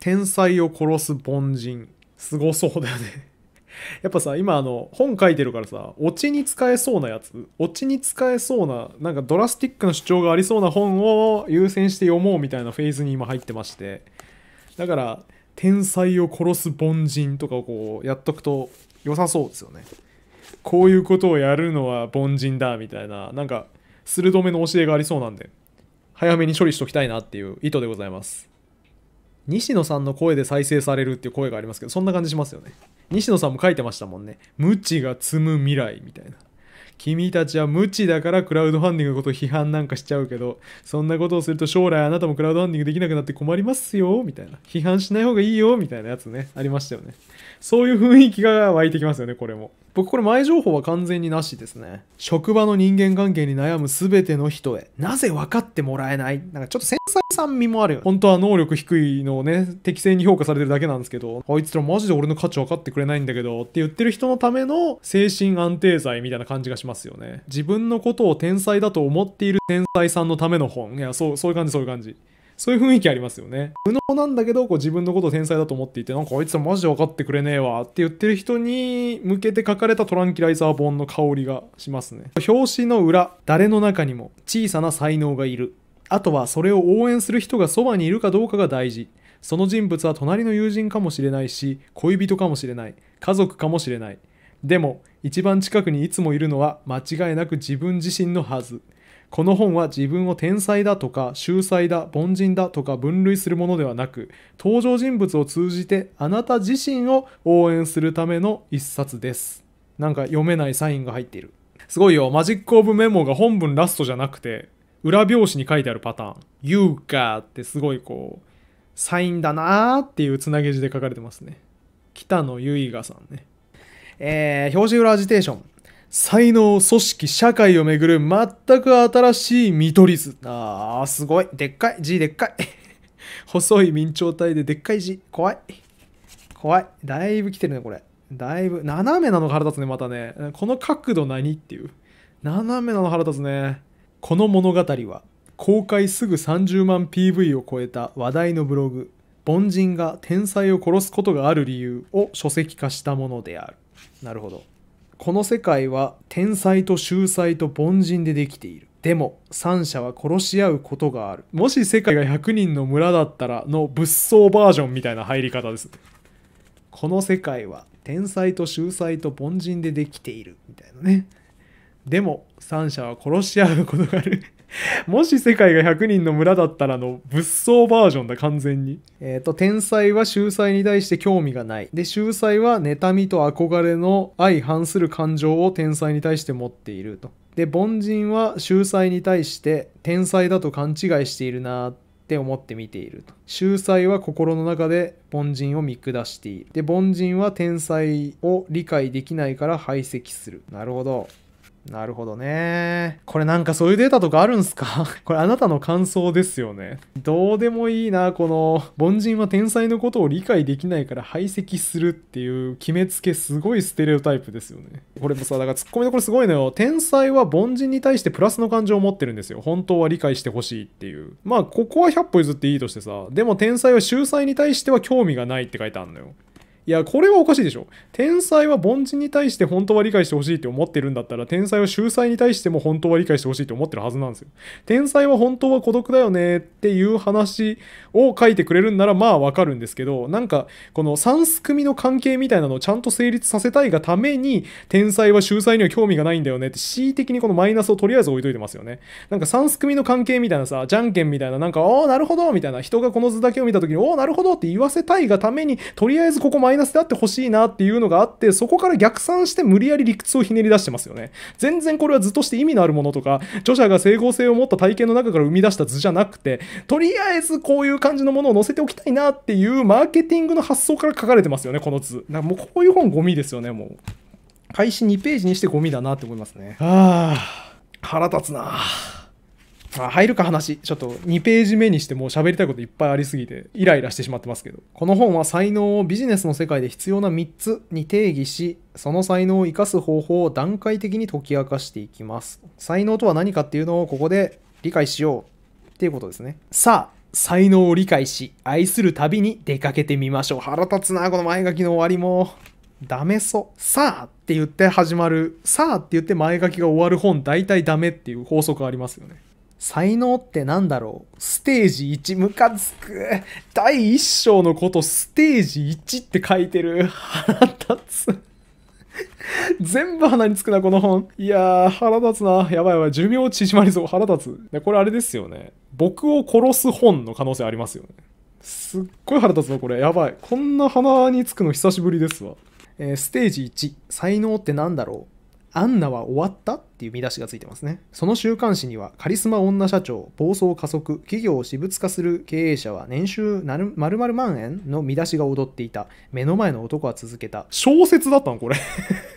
天才を殺す凡人。すごそうだよね やっぱさ、今あの、本書いてるからさ、オチに使えそうなやつ、オチに使えそうな、なんかドラスティックな主張がありそうな本を優先して読もうみたいなフェーズに今入ってまして。だから、天才を殺す凡人とかをこう、やっとくと良さそうですよね。こういうことをやるのは凡人だ、みたいな、なんか、鋭めの教えがありそうなんで、早めに処理しときたいなっていう意図でございます。西野さんの声で再生されるっていう声がありますけど、そんな感じしますよね。西野さんも書いてましたもんね。無知が積む未来みたいな。君たちは無知だからクラウドファンディングのこと批判なんかしちゃうけど、そんなことをすると将来あなたもクラウドファンディングできなくなって困りますよ、みたいな。批判しない方がいいよ、みたいなやつね、ありましたよね。そういう雰囲気が湧いてきますよね、これも。僕これ前情報は完全になしですね。職場の人間関係に悩む全ての人へ。なぜ分かってもらえないなんかちょっと繊細さん味もあるよ。本当は能力低いのをね、適正に評価されてるだけなんですけど、あいつらマジで俺の価値分かってくれないんだけどって言ってる人のための精神安定剤みたいな感じがしますよね。自分のことを天才だと思っている天才さんのための本。いや、そう、そういう感じ、そういう感じ。そういう雰囲気ありますよね。無能なんだけど、こう自分のことを天才だと思っていて、なんかあいつマジで分かってくれねえわって言ってる人に向けて書かれたトランキライザー本の香りがしますね。表紙の裏、誰の中にも小さな才能がいる。あとはそれを応援する人がそばにいるかどうかが大事。その人物は隣の友人かもしれないし、恋人かもしれない、家族かもしれない。でも、一番近くにいつもいるのは間違いなく自分自身のはず。この本は自分を天才だとか秀才だ凡人だとか分類するものではなく登場人物を通じてあなた自身を応援するための一冊ですなんか読めないサインが入っているすごいよマジック・オブ・メモが本文ラストじゃなくて裏表紙に書いてあるパターン「You g ってすごいこうサインだなーっていうつなげ字で書かれてますね北野由伊賀さんねえー、表紙裏アジテーション才能、組織、社会をめぐる全く新しい見取り図。あー、すごい。でっかい。字でっかい。細い明朝体ででっかい字。怖い。怖い。だいぶ来てるね、これ。だいぶ。斜めなの腹立つね、またね。この角度何っていう。斜めなの腹立つね。この物語は、公開すぐ30万 PV を超えた話題のブログ、凡人が天才を殺すことがある理由を書籍化したものである。なるほど。この世界は天才と秀才と凡人でできている。でも三者は殺し合うことがある。もし世界が100人の村だったらの物騒バージョンみたいな入り方です。この世界は天才と秀才と凡人でできている。みたいなね。でも三者は殺し合うことがある もし世界が100人の村だったらの物騒バージョンだ完全にえっ、ー、と天才は秀才に対して興味がないで秀才は妬みと憧れの相反する感情を天才に対して持っているとで凡人は秀才に対して天才だと勘違いしているなって思って見ていると秀才は心の中で凡人を見下しているで凡人は天才を理解できないから排斥するなるほどなるほどね。これなんかそういうデータとかあるんすか これあなたの感想ですよね。どうでもいいな、この、凡人は天才のことを理解できないから排斥するっていう決めつけすごいステレオタイプですよね。これもさ、だからツッコミのこれすごいのよ。天才は凡人に対してプラスの感情を持ってるんですよ。本当は理解してほしいっていう。まあ、ここは100歩譲っていいとしてさ、でも天才は秀才に対しては興味がないって書いてあるのよ。いや、これはおかしいでしょ。天才は凡人に対して本当は理解してほしいって思ってるんだったら、天才は秀才に対しても本当は理解してほしいって思ってるはずなんですよ。天才は本当は孤独だよねっていう話を書いてくれるんならまあわかるんですけど、なんか、この三す組の関係みたいなのをちゃんと成立させたいがために、天才は秀才には興味がないんだよねって、恣意的にこのマイナスをとりあえず置いといてますよね。なんか三す組の関係みたいなさ、じゃんけんみたいな、なんか、おーなるほどみたいな、人がこの図だけを見た時に、おーなるほどって言わせたいがために、とりあえずここマイナスマイナスであってほしいなっていうのがあって、そこから逆算して無理やり理屈をひねり出してますよね。全然これは図として意味のあるものとか、著者が整合性を持った体験の中から生み出した図じゃなくて、とりあえずこういう感じのものを載せておきたいなっていうマーケティングの発想から書かれてますよね、この図。なんかもうこういう本ゴミですよね、もう。開始2ページにしてゴミだなって思いますね。はあ、腹立つなあ。あ入るか話。ちょっと2ページ目にしてもう喋りたいこといっぱいありすぎてイライラしてしまってますけど。この本は才能をビジネスの世界で必要な3つに定義し、その才能を生かす方法を段階的に解き明かしていきます。才能とは何かっていうのをここで理解しようっていうことですね。さあ、才能を理解し、愛する旅に出かけてみましょう。腹立つな、この前書きの終わりも。ダメそう。さあって言って始まる、さあって言って前書きが終わる本、大体ダメっていう法則ありますよね。才能ってなんだろうステージ1ムカつく第1章のことステージ1って書いてる腹立つ全部鼻につくなこの本いやー腹立つなやばいやばい寿命縮まりそう腹立つこれあれですよね僕を殺す本の可能性ありますよねすっごい腹立つわこれやばいこんな鼻につくの久しぶりですわ、えー、ステージ1才能って何だろうアンナは終わったっていう見出しがついてますね。その週刊誌には、カリスマ女社長、暴走加速、企業を私物化する経営者は年収〇〇万円の見出しが踊っていた。目の前の男は続けた。小説だったのこれ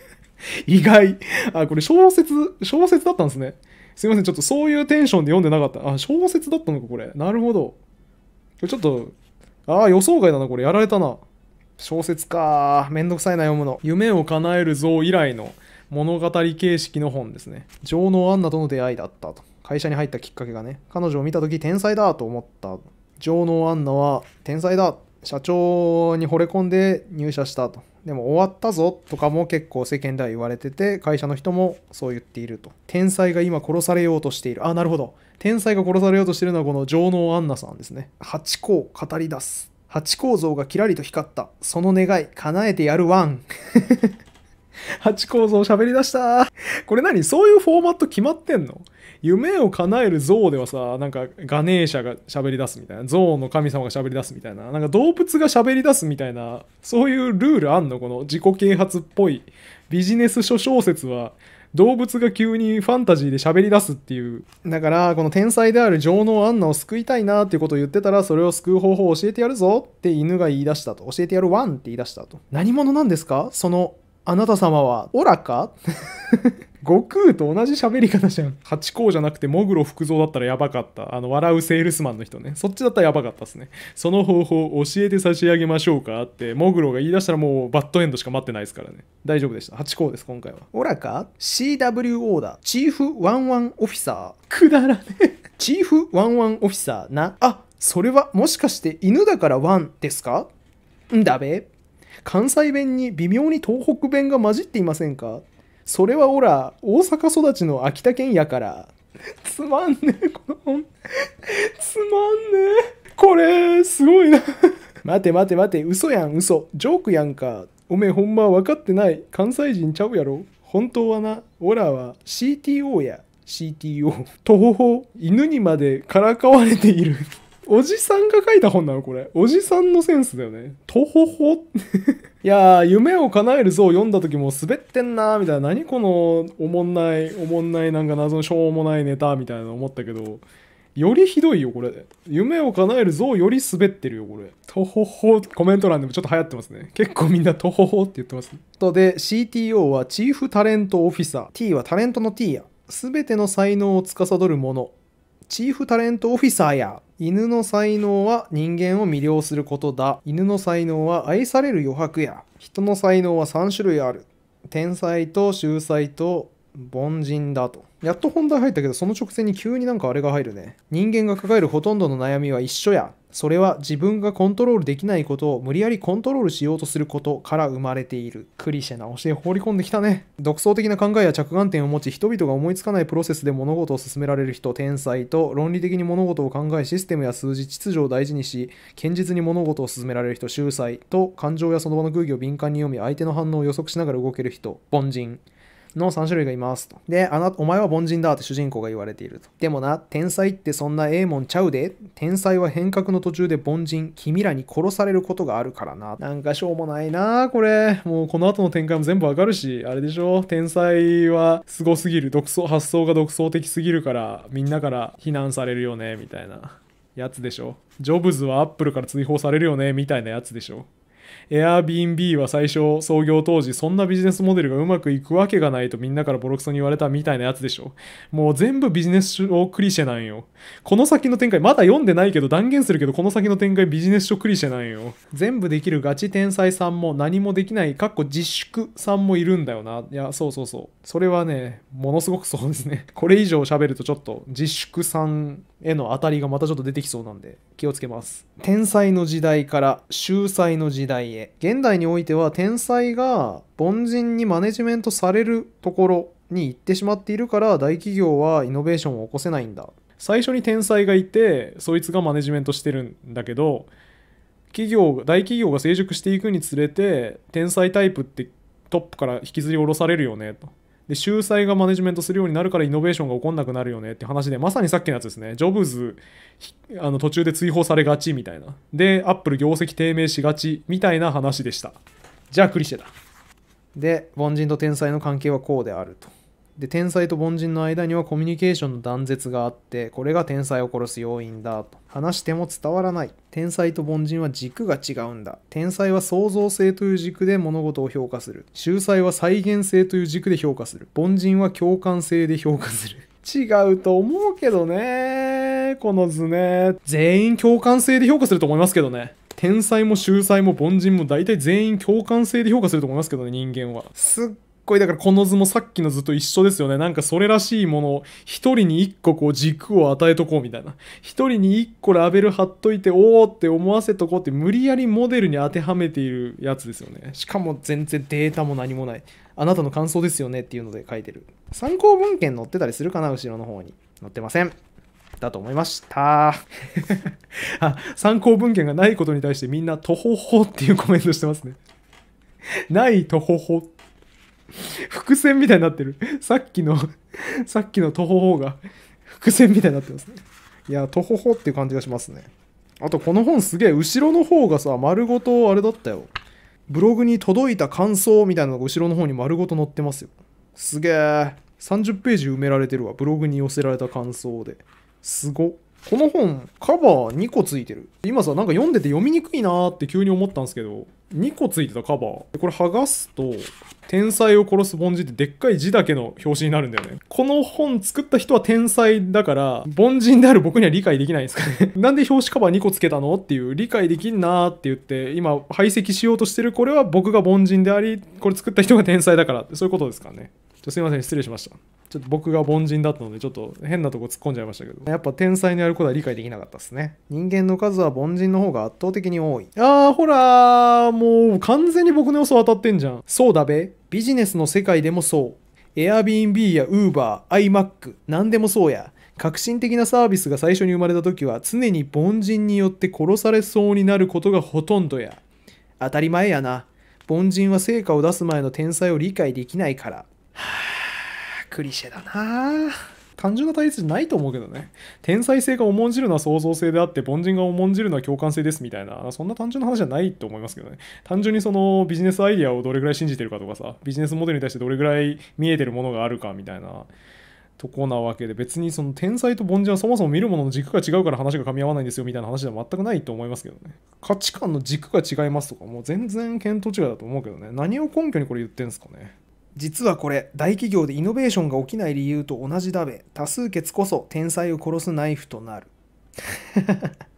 意外。あ、これ小説、小説だったんですね。すいません、ちょっとそういうテンションで読んでなかった。あ、小説だったのか、これ。なるほど。ちょっと、ああ、予想外だな、これ。やられたな。小説か。めんどくさいな、読むの。夢を叶えるぞ以来の。物語形式の本ですね。情能アンナとの出会いだったと。会社に入ったきっかけがね、彼女を見た時天才だと思った。情能アンナは天才だ。社長に惚れ込んで入社したと。でも終わったぞとかも結構世間では言われてて、会社の人もそう言っていると。天才が今殺されようとしている。あ、なるほど。天才が殺されようとしているのはこの上能アンナさんですね。八甲語り出す。八甲像がキラリと光った。その願い、叶えてやるワン。八構造喋りだした。これ何そういうフォーマット決まってんの夢を叶える像ではさ、なんかガネーシャが喋り出すみたいな、像の神様が喋り出すみたいな、なんか動物が喋り出すみたいな、そういうルールあんのこの自己啓発っぽいビジネス書小説は。動物が急にファンタジーで喋り出すっていう。だから、この天才である上能アンナを救いたいなっていうことを言ってたら、それを救う方法を教えてやるぞって犬が言い出したと。教えてやるワンって言い出したと。何者なんですかそのあなた様は、オラか 悟空と同じ喋り方じゃん。ハチ公じゃなくて、モグロ福蔵だったらやばかった。あの、笑うセールスマンの人ね。そっちだったらやばかったっすね。その方法、教えて差し上げましょうかって、モグロが言い出したらもう、バッドエンドしか待ってないですからね。大丈夫でした。ハチ公です、今回は。オラか ?CWO だ。チーフワンワンオフィサー。くだらねチーフワンワンオフィサーな。あ、それはもしかして犬だからワンですかんだべ。関西弁に微妙に東北弁が混じっていませんかそれはおら、大阪育ちの秋田県やから。つまんねえ、この本。つまんねえ。これ、すごいな待て待て待て、嘘やん、嘘。ジョークやんか。おめえほんま分かってない。関西人ちゃうやろ。本当はな、オラは CTO や。CTO。とほほ、犬にまでからかわれているおじさんが書いた本なのこれ。おじさんのセンスだよね。とほほ。いやー、夢を叶える像を読んだ時も滑ってんなーみたいな。何このおもんない、おもんないなんか謎のしょうもないネタみたいなの思ったけど、よりひどいよ、これ。夢を叶える像より滑ってるよ、これ。とほほ、コメント欄でもちょっと流行ってますね。結構みんなとほほって言ってます、ね。とで、CTO はチーフタレントオフィサー。T はタレントの T や。すべての才能を司るもの。チーフタレントオフィサーや犬の才能は人間を魅了することだ犬の才能は愛される余白や人の才能は3種類ある天才と秀才と凡人だとやっと本題入ったけどその直前に急になんかあれが入るね人間が抱えるほとんどの悩みは一緒やそれは自分がコントロールできないことを無理やりコントロールしようとすることから生まれている。クリシェな教え放り込んできたね。独創的な考えや着眼点を持ち、人々が思いつかないプロセスで物事を進められる人、天才と、論理的に物事を考え、システムや数字、秩序を大事にし、堅実に物事を進められる人、秀才と、感情やその場の空気を敏感に読み、相手の反応を予測しながら動ける人、凡人。の3種類がいますと。で、あな、お前は凡人だって主人公が言われていると。でもな、天才ってそんなええもんちゃうで。天才は変革の途中で凡人、君らに殺されることがあるからな。なんかしょうもないなこれ。もうこの後の展開も全部わかるし、あれでしょ天才はすごすぎる。独創、発想が独創的すぎるから、みんなから非難されるよね、みたいなやつでしょ。ジョブズはアップルから追放されるよね、みたいなやつでしょ。Airbnb は最初創業当時そんなビジネスモデルがうまくいくわけがないとみんなからボロクソに言われたみたいなやつでしょもう全部ビジネス書クリシェなんよこの先の展開まだ読んでないけど断言するけどこの先の展開ビジネス書クリシェなんよ全部できるガチ天才さんも何もできないかっこ自粛さんもいるんだよないやそうそうそうそれはねものすごくそうですねこれ以上喋るとちょっと自粛さんへの当たりがまたちょっと出てきそうなんで気をつけます。天才の時代から秀才の時代へ。現代においては天才が凡人にマネジメントされるところに行ってしまっているから大企業はイノベーションを起こせないんだ。最初に天才がいてそいつがマネジメントしてるんだけど企業大企業が成熟していくにつれて天才タイプってトップから引きずり下ろされるよねと。で秀才がマネジメントするようになるからイノベーションが起こんなくなるよねって話でまさにさっきのやつですねジョブズあの途中で追放されがちみたいなでアップル業績低迷しがちみたいな話でしたじゃあクリシェだで凡人と天才の関係はこうであるとで天才と凡人の間にはコミュニケーションの断絶があってこれが天才を殺す要因だと話しても伝わらない天才と凡人は軸が違うんだ天才は創造性という軸で物事を評価する秀才は再現性という軸で評価する凡人は共感性で評価する違うと思うけどねこの図ね全員共感性で評価すると思いますけどね天才も秀才も凡人も大体全員共感性で評価すると思いますけどね人間はすっこれだからこの図もさっきの図と一緒ですよね。なんかそれらしいものを一人に一個こう軸を与えとこうみたいな。一人に一個ラベル貼っといておおって思わせとこうって無理やりモデルに当てはめているやつですよね。しかも全然データも何もない。あなたの感想ですよねっていうので書いてる。参考文献載ってたりするかな後ろの方に。載ってません。だと思いました あ。参考文献がないことに対してみんなとほほ」っていうコメントしてますね。ないほ」って。伏線みたいになってる。さっきの、さっきのトホホが伏線みたいになってますね。いや、トホホっていう感じがしますね。あとこの本すげえ、後ろの方がさ、丸ごとあれだったよ。ブログに届いた感想みたいなのが後ろの方に丸ごと載ってますよ。すげえ。30ページ埋められてるわ。ブログに寄せられた感想で。すごっ。この本、カバー2個ついてる。今さ、なんか読んでて読みにくいなーって急に思ったんですけど、2個ついてたカバー。これ剥がすと、天才を殺す凡人ってでっかい字だけの表紙になるんだよね。この本作った人は天才だから、凡人である僕には理解できないんですかね。なんで表紙カバー2個つけたのっていう、理解できんなーって言って、今排斥しようとしてるこれは僕が凡人であり、これ作った人が天才だからって、そういうことですからね。ちょすいません、失礼しました。ちょっと僕が凡人だったので、ちょっと変なとこ突っ込んじゃいましたけど、やっぱ天才のやることは理解できなかったですね。人間の数は凡人の方が圧倒的に多い。あー、ほらー、もう完全に僕の予想当たってんじゃん。そうだべ。ビジネスの世界でもそう。Airbnb や Uber、iMac、何でもそうや。革新的なサービスが最初に生まれた時は常に凡人によって殺されそうになることがほとんどや。当たり前やな。凡人は成果を出す前の天才を理解できないから。はあクリシェだな単純な対立じゃないと思うけどね。天才性が重んじるのは創造性であって、凡人が重んじるのは共感性ですみたいな、そんな単純な話じゃないと思いますけどね。単純にそのビジネスアイデアをどれぐらい信じてるかとかさ、ビジネスモデルに対してどれぐらい見えてるものがあるかみたいな。とこなわけで別にその天才と凡人はそもそも見るものの軸が違うから話が噛み合わないんですよみたいな話では全くないと思いますけどね価値観の軸が違いますとかもう全然見当違いだと思うけどね何を根拠にこれ言ってんすかね実はこれ大企業でイノベーションが起きない理由と同じだべ多数決こそ天才を殺すナイフとなる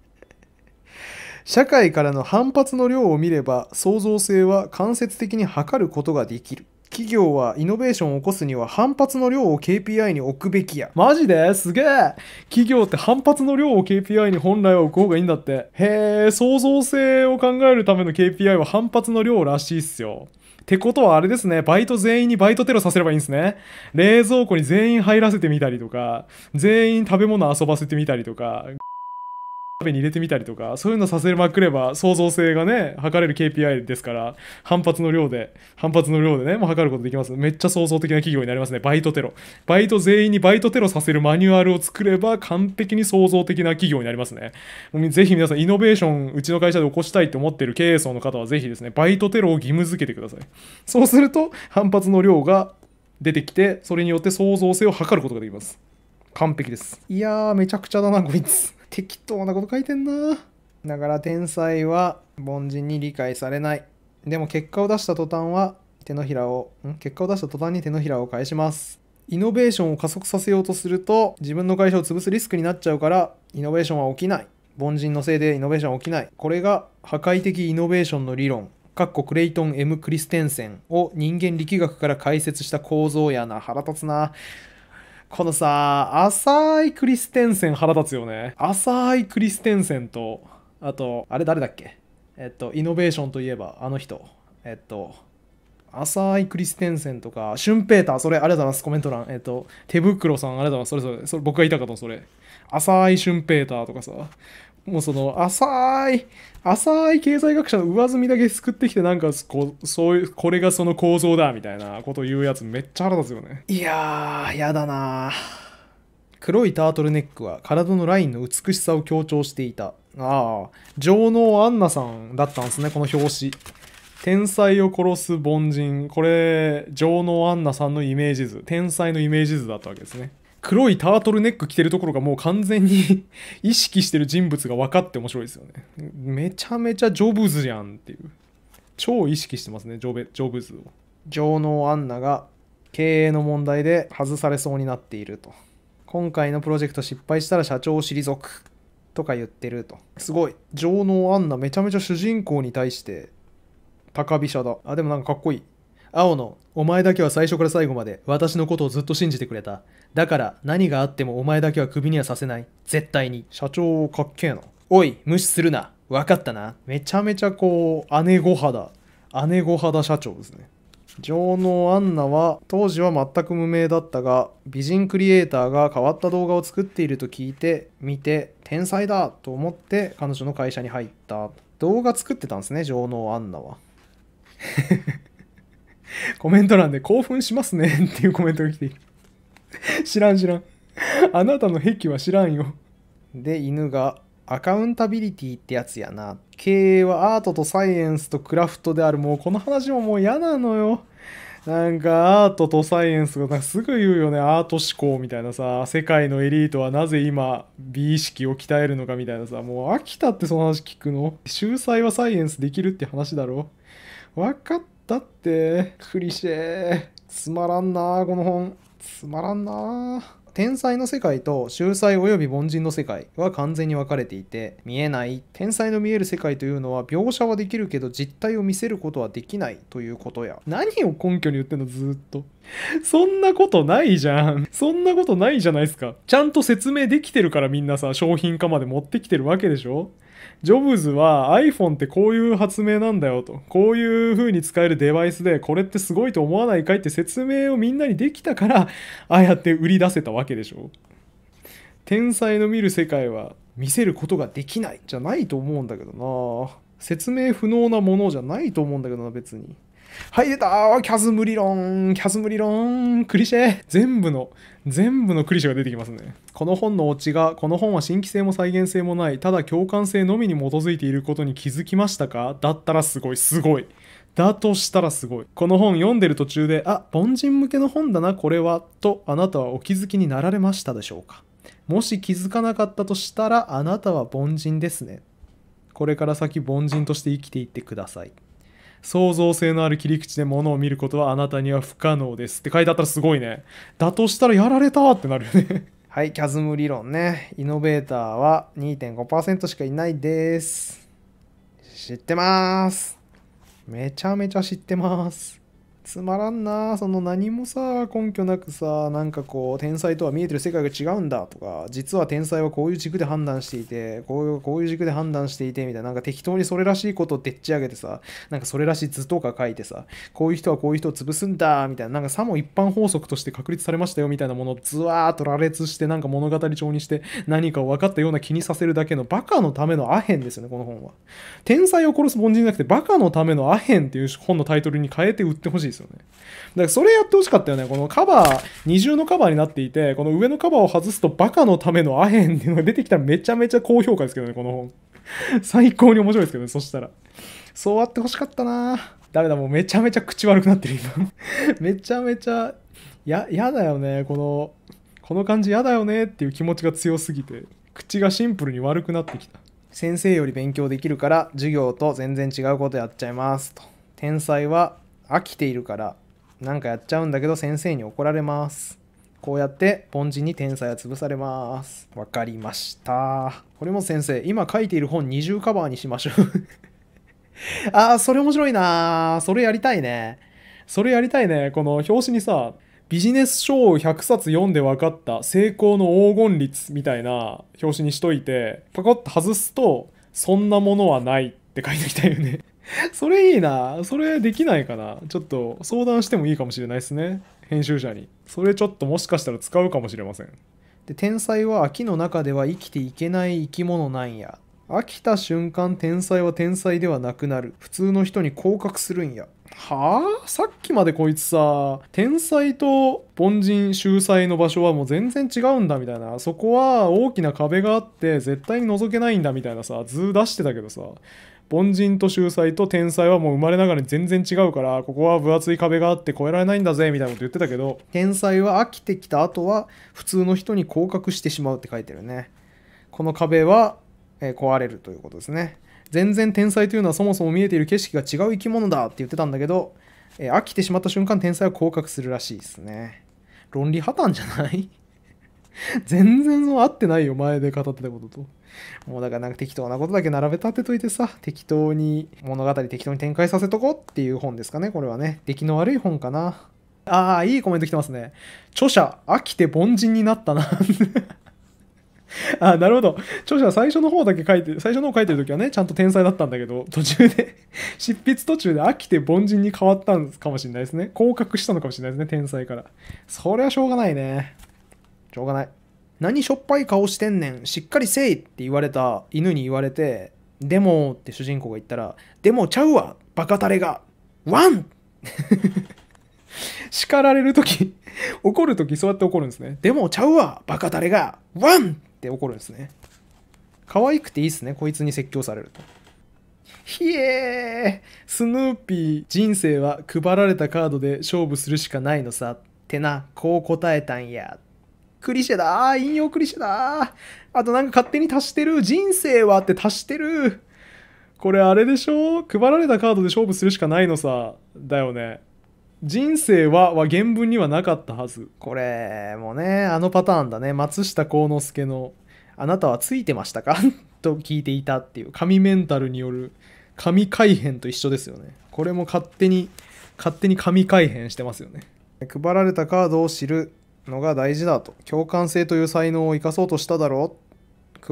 社会からの反発の量を見れば創造性は間接的に測ることができる企業はイノベーションを起こすには反発の量を KPI に置くべきや。マジですげえ企業って反発の量を KPI に本来は置く方がいいんだって。へえ、創造性を考えるための KPI は反発の量らしいっすよ。ってことはあれですね、バイト全員にバイトテロさせればいいんですね。冷蔵庫に全員入らせてみたりとか、全員食べ物遊ばせてみたりとか。鍋に入れてみたりとか、そういうのさせまくれば、創造性がね、測れる KPI ですから、反発の量で、反発の量でね、もう測ることできます。めっちゃ創造的な企業になりますね。バイトテロ。バイト全員にバイトテロさせるマニュアルを作れば、完璧に創造的な企業になりますね。ぜひ皆さん、イノベーション、うちの会社で起こしたいと思っている経営層の方は、ぜひですね、バイトテロを義務付けてください。そうすると、反発の量が出てきて、それによって創造性を測ることができます。完璧です。いやー、めちゃくちゃだな、こいつ。適当なこと書いてんな。だから天才は凡人に理解されない。でも結果を出した途端は手のひらを、ん結果を出した途端に手のひらを返します。イノベーションを加速させようとすると自分の会社を潰すリスクになっちゃうからイノベーションは起きない。凡人のせいでイノベーションは起きない。これが破壊的イノベーションの理論。カッコクレイトン・ M・ クリステンセンを人間力学から解説した構造やな腹立つなこのさ、浅いクリステンセン腹立つよね。浅いクリステンセンと、あと、あれ誰だっけえっと、イノベーションといえば、あの人。えっと、浅いクリステンセンとか、シュンペーター、それありがとうございます、コメント欄。えっ、と、手袋さんありがとうございます、それそれ、それ僕が言いたかったの、それ。浅いシュンペーターとかさ、もうその浅い浅い経済学者の上積みだけ救ってきてなんかこそういうこれがその構造だみたいなこと言うやつめっちゃ腹立つよねいやーやだな黒いタートルネックは体のラインの美しさを強調していたああ上納アンナさんだったんですねこの表紙天才を殺す凡人これ上納アンナさんのイメージ図天才のイメージ図だったわけですね黒いタートルネック着てるところがもう完全に 意識してる人物が分かって面白いですよね。めちゃめちゃジョブズじゃんっていう。超意識してますね、ジョベジョブズを。上納アンナが経営の問題で外されそうになっていると。今回のプロジェクト失敗したら社長を退くとか言ってると。すごい。上納アンナめちゃめちゃ主人公に対して高飛車だ。あ、でもなんかかっこいい。青野、お前だけは最初から最後まで私のことをずっと信じてくれた。だから何があってもお前だけはクビにはさせない。絶対に。社長かっけえな。おい、無視するな。分かったな。めちゃめちゃこう、姉御肌。姉御肌社長ですね。上納アンナは当時は全く無名だったが美人クリエイターが変わった動画を作っていると聞いて見て天才だと思って彼女の会社に入った動画作ってたんですね上納アンナは コメント欄で興奮しますね っていうコメントが来ている。知らん知らん。あなたの癖は知らんよ。で、犬がアカウンタビリティってやつやな。経営はアートとサイエンスとクラフトである。もうこの話ももう嫌なのよ。なんかアートとサイエンスがすぐ言うよね。アート思考みたいなさ。世界のエリートはなぜ今美意識を鍛えるのかみたいなさ。もう飽きたってその話聞くの。秀才はサイエンスできるって話だろ。分かった。ったってクリシェつまらんなこの本つまらんな天才の世界と秀才及び凡人の世界は完全に分かれていて見えない天才の見える世界というのは描写はできるけど実態を見せることはできないということや何を根拠に言ってんのずっとそんなことないじゃんそんなことないじゃないですかちゃんと説明できてるからみんなさ商品化まで持ってきてるわけでしょジョブズは iPhone ってこういう発明なんだよと、こういう風に使えるデバイスで、これってすごいと思わないかいって説明をみんなにできたから、ああやって売り出せたわけでしょ。天才の見る世界は見せることができないじゃないと思うんだけどな。説明不能なものじゃないと思うんだけどな、別に。はい、出たキャズム理論キャズム理論クリシェ全部の、全部のクリシェが出てきますね。この本のオチが、この本は新規性も再現性もない、ただ共感性のみに基づいていることに気づきましたかだったらすごい、すごい。だとしたらすごい。この本読んでる途中で、あ、凡人向けの本だな、これは、とあなたはお気づきになられましたでしょうかもし気づかなかったとしたら、あなたは凡人ですね。これから先凡人として生きていってください。創造性のある切り口で物を見ることはあなたには不可能ですって書いてあったらすごいねだとしたらやられたってなるよね はいキャズム理論ねイノベーターは2.5%しかいないです知ってますめちゃめちゃ知ってますつまらんなその何もさ根拠なくさなんかこう天才とは見えてる世界が違うんだとか実は天才はこういう軸で判断していてこういうこういう軸で判断していてみたいななんか適当にそれらしいことをでっち上げてさなんかそれらしい図とか書いてさこういう人はこういう人を潰すんだみたいななんかさも一般法則として確立されましたよみたいなものをずわーっと羅列してなんか物語調にして何かを分かったような気にさせるだけのバカのためのアヘンですよねこの本は天才を殺す凡人じゃなくてバカのためのアヘンっていう本のタイトルに変えて売ってほしいですですよね。だからそれやってほしかったよね。このカバー、二重のカバーになっていて、この上のカバーを外すとバカのためのアヘンっていうのが出てきたらめちゃめちゃ高評価ですけどね、この本。最高に面白いですけどね、そしたら。そうあってほしかったなダメだ、もうめちゃめちゃ口悪くなってる、今。めちゃめちゃ、や、やだよね、この、この感じやだよねっていう気持ちが強すぎて、口がシンプルに悪くなってきた。先生より勉強できるから授業と全然違うことやっちゃいますと。天才は飽きているからなんかやっちゃうんだけど先生に怒られますこうやって凡人に天才は潰されますわかりましたこれも先生今書いている本二重カバーにしましょう あーそれ面白いなそれやりたいねそれやりたいねこの表紙にさビジネス書を100冊読んで分かった成功の黄金律みたいな表紙にしといてパコッと外すとそんなものはないって書いてきたよね それいいな。それできないかな。ちょっと相談してもいいかもしれないですね。編集者に。それちょっともしかしたら使うかもしれません。で、天才は秋の中では生きていけない生き物なんや。飽きた瞬間天才は天才ではなくなる。普通の人に降格するんや。はあさっきまでこいつさ天才と凡人秀才の場所はもう全然違うんだみたいなそこは大きな壁があって絶対に覗けないんだみたいなさ図出してたけどさ凡人と秀才と天才はもう生まれながらに全然違うからここは分厚い壁があって越えられないんだぜみたいなこと言ってたけど天才は飽きてきた後は普通の人に降格してしまうって書いてるねこの壁は、えー、壊れるということですね全然天才というのはそもそも見えている景色が違う生き物だって言ってたんだけど、えー、飽きてしまった瞬間天才は降格するらしいですね論理破綻じゃない 全然そう合ってないよ前で語ってたことと。もうだからなんか適当なことだけ並べ立てといてさ、適当に物語適当に展開させとこうっていう本ですかね、これはね。出来の悪い本かな。ああ、いいコメント来てますね。著者、飽きて凡人になったな あなるほど。著者は最初の方だけ書いて、最初の方書いてる時はね、ちゃんと天才だったんだけど、途中で 執筆途中で飽きて凡人に変わったんかもしれないですね。降格したのかもしれないですね、天才から。それはしょうがないね。しょうがない。何しょっぱい顔してんねんしっかりせいって言われた犬に言われてでもって主人公が言ったらでもちゃうわバカタレがワン 叱られる時怒る時そうやって怒るんですねでもちゃうわバカタレがワンって怒るんですね可愛くていいっすねこいつに説教されるとひえースヌーピー人生は配られたカードで勝負するしかないのさってなこう答えたんやクリシェだ引用クリシェだあとなんか勝手に足してる人生はって足してるこれあれでしょ配られたカードで勝負するしかないのさ。だよね。人生はは原文にはなかったはず。これもね、あのパターンだね。松下幸之助の、あなたはついてましたか と聞いていたっていう、神メンタルによる神改変と一緒ですよね。これも勝手に、勝手に神改変してますよね。配られたカードを知るのが大事だと共感性という才能を生かそうとしただろう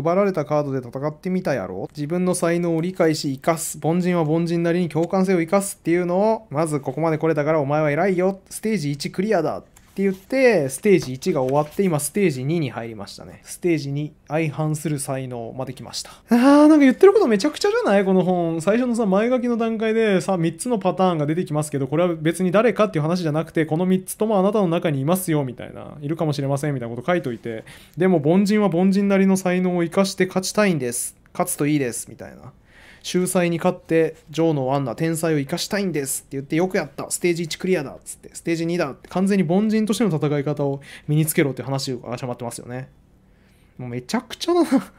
配られたカードで戦ってみたやろ自分の才能を理解し生かす凡人は凡人なりに共感性を生かすっていうのをまずここまで来れたからお前は偉いよステージ1クリアだって言って、ステージ1が終わって、今ステージ2に入りましたね。ステージ2、相反する才能まで来ました。あー、なんか言ってることめちゃくちゃじゃないこの本。最初のさ、前書きの段階でさ、3つのパターンが出てきますけど、これは別に誰かっていう話じゃなくて、この3つともあなたの中にいますよ、みたいな。いるかもしれません、みたいなこと書いといて。でも、凡人は凡人なりの才能を生かして勝ちたいんです。勝つといいです、みたいな。秀才に勝ってジョーのワンナ天才を生かしたいんですって言ってよくやったステージ1クリアだっつってステージ2だって完全に凡人としての戦い方を身につけろって話が始まってますよねもうめちゃくちゃだな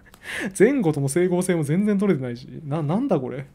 前後とも整合性も全然取れてないしななんだこれ